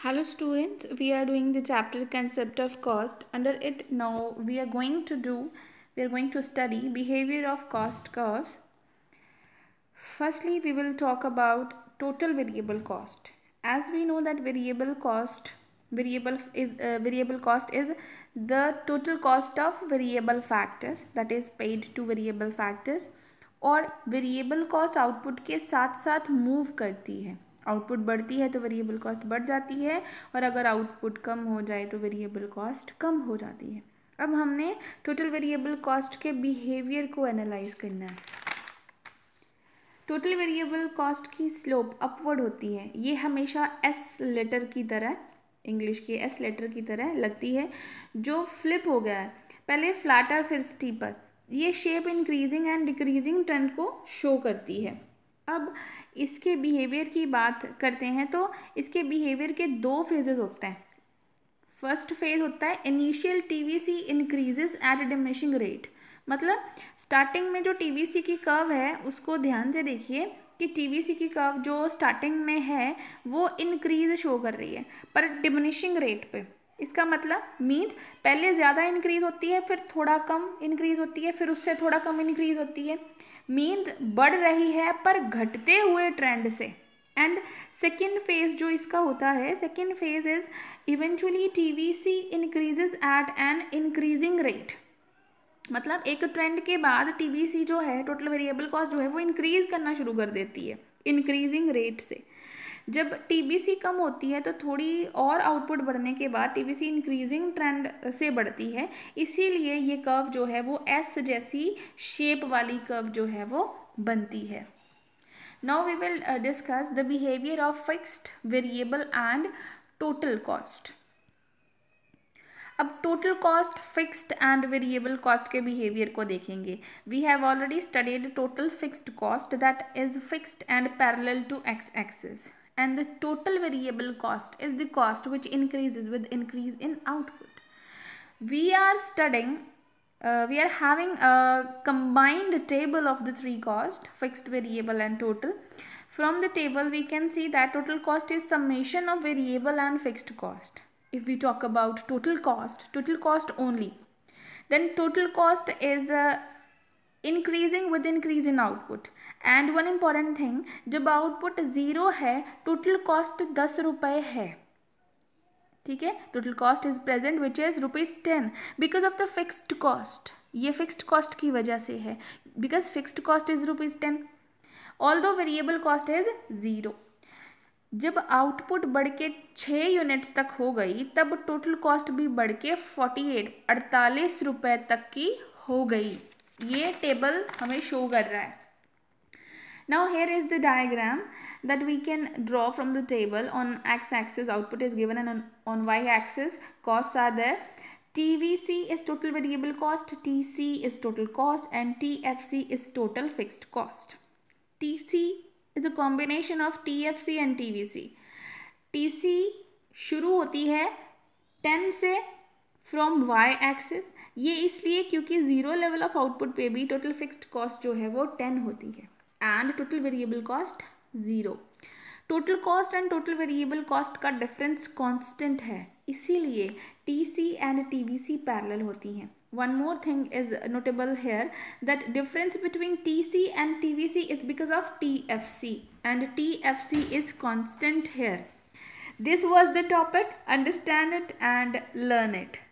hello students we are doing the chapter concept of cost under it now we are going to do we are going to study behavior of cost curves firstly we will talk about total variable cost as we know that variable cost variable is uh, variable cost is the total cost of variable factors that is paid to variable factors और variable cost output के साथ साथ move करती है output बढ़ती है तो variable cost बढ़ जाती है और अगर आउटपुट कम हो जाए तो वेरिएबल कॉस्ट कम हो जाती है अब हमने टोटल वेरिएबल कॉस्ट के बिहेवियर को एनालाइज करना है टोटल वेरिएबल कॉस्ट की स्लोप अपवर्ड होती है ये हमेशा एस लेटर की तरह इंग्लिश की एस लेटर की तरह लगती है जो फ्लिप हो गया है पहले फ्लैटर फिर स्टीपर ये shape increasing and decreasing trend को शो करती है अब इसके बिहेवियर की बात करते हैं तो इसके बिहेवियर के दो फेजेस होते हैं फर्स्ट फेज होता है initial TVC increases at diminishing rate मतलब स्टार्टिंग में जो टीवीसी की कर्व है उसको ध्यान से देखिए कि टीवीसी की कर्व जो स्टार्टिंग में है वो इंक्रीज शो कर रही है पर डिमिनिशिंग रेट पे इसका मतलब मीन्स पहले ज़्यादा इंक्रीज होती है फिर थोड़ा कम इंक्रीज होती है फिर उससे थोड़ा कम इंक्रीज होती है मीन्स बढ़ रही है पर घटते हुए ट्रेंड से एंड सेकेंड फेज जो इसका होता है second phase is eventually T V C increases at an increasing rate मतलब एक ट्रेंड के बाद टी वी सी जो है टोटल वेरिएबल कॉस्ट जो है वो इंक्रीज करना शुरू कर देती है इंक्रीजिंग रेट से जब टीबीसी कम होती है तो थोड़ी और आउटपुट बढ़ने के बाद टीबीसी इंक्रीजिंग ट्रेंड से बढ़ती है इसीलिए ये कर्व जो है वो एस जैसी शेप वाली कर्व जो है वो बनती है now we will discuss the behaviour of fixed variable and total cost अब total cost fixed and variable cost के बिहेवियर को देखेंगे we have already studied total fixed cost that is fixed and parallel to X axis and the total variable cost is the cost which increases with increase in output. We are studying, uh, we are having a combined table of the three cost, fixed variable and total. From the table we can see that total cost is summation of variable and fixed cost. If we talk about total cost, total cost only, then total cost is uh, increasing with increase in output and one important thing जब output zero है total cost दस रुपये है ठीक है total cost is present which is rupees ten because of the fixed cost ये fixed cost की वजह से है because fixed cost is rupees ten although variable cost is zero जब आउटपुट बढ़ के छः यूनिट्स तक हो गई तब टोटल कॉस्ट भी बढ़ के फोर्टी एट अड़तालीस रुपये तक की हो गई ये टेबल हमें शो कर रहा है now here is the diagram that we can draw from the table on X axis output is given and on Y axis cost are the T V C is total variable cost T C is total cost and T F C is total fixed cost T C is a combination of T F C and T V C T C शुरू होती है ten से from Y access ये इसलिए क्योंकि zero level of output पे भी total fixed cost जो है वो टेन होती है and total variable cost zero total cost and total variable cost का डिफरेंस कांस्टेंट है इसीलिए टीसी एंड टीवीसी पैरेलल होती हैं one more thing is notable here that difference between TC and TVC is because of TFC and TFC is constant here this was the topic understand it and learn it